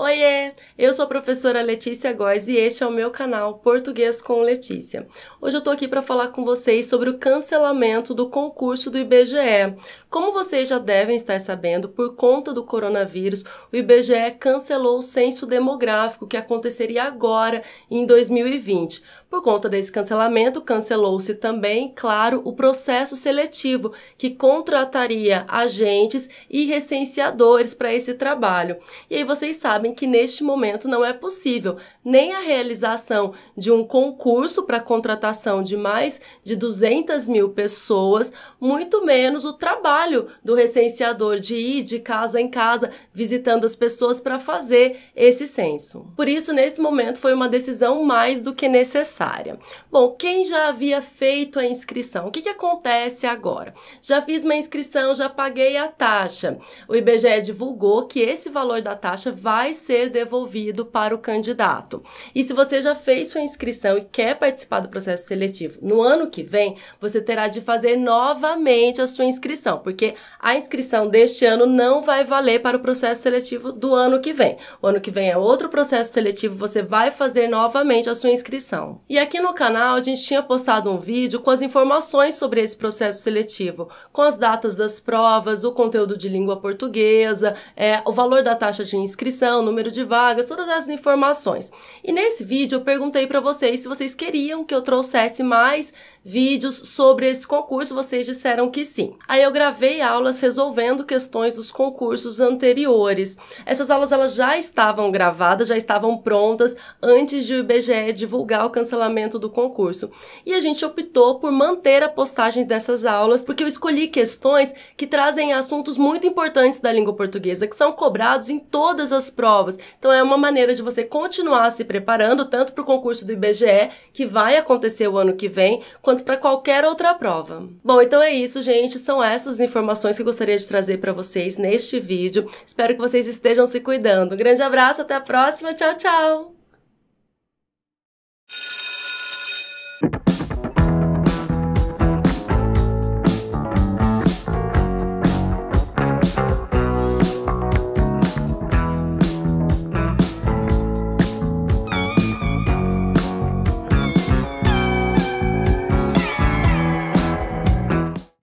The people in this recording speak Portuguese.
Oiê! Eu sou a professora Letícia Góes e este é o meu canal Português com Letícia. Hoje eu tô aqui para falar com vocês sobre o cancelamento do concurso do IBGE. Como vocês já devem estar sabendo, por conta do coronavírus, o IBGE cancelou o censo demográfico que aconteceria agora em 2020. Por conta desse cancelamento, cancelou-se também, claro, o processo seletivo que contrataria agentes e recenseadores para esse trabalho. E aí vocês sabem sabem que neste momento não é possível nem a realização de um concurso para contratação de mais de 200 mil pessoas, muito menos o trabalho do recenseador de ir de casa em casa visitando as pessoas para fazer esse censo. Por isso, nesse momento, foi uma decisão mais do que necessária. Bom, quem já havia feito a inscrição, o que, que acontece agora? Já fiz uma inscrição, já paguei a taxa. O IBGE divulgou que esse valor da taxa vai ser devolvido para o candidato. E se você já fez sua inscrição e quer participar do processo seletivo no ano que vem, você terá de fazer novamente a sua inscrição, porque a inscrição deste ano não vai valer para o processo seletivo do ano que vem. O ano que vem é outro processo seletivo, você vai fazer novamente a sua inscrição. E aqui no canal a gente tinha postado um vídeo com as informações sobre esse processo seletivo, com as datas das provas, o conteúdo de língua portuguesa, é, o valor da taxa de inscrição número de vagas, todas essas informações. E nesse vídeo eu perguntei para vocês se vocês queriam que eu trouxesse mais vídeos sobre esse concurso, vocês disseram que sim. Aí eu gravei aulas resolvendo questões dos concursos anteriores. Essas aulas elas já estavam gravadas, já estavam prontas antes de o IBGE divulgar o cancelamento do concurso. E a gente optou por manter a postagem dessas aulas, porque eu escolhi questões que trazem assuntos muito importantes da língua portuguesa, que são cobrados em todas as provas provas. Então é uma maneira de você continuar se preparando tanto para o concurso do IBGE, que vai acontecer o ano que vem, quanto para qualquer outra prova. Bom, então é isso, gente. São essas informações que eu gostaria de trazer para vocês neste vídeo. Espero que vocês estejam se cuidando. Um grande abraço, até a próxima. Tchau, tchau.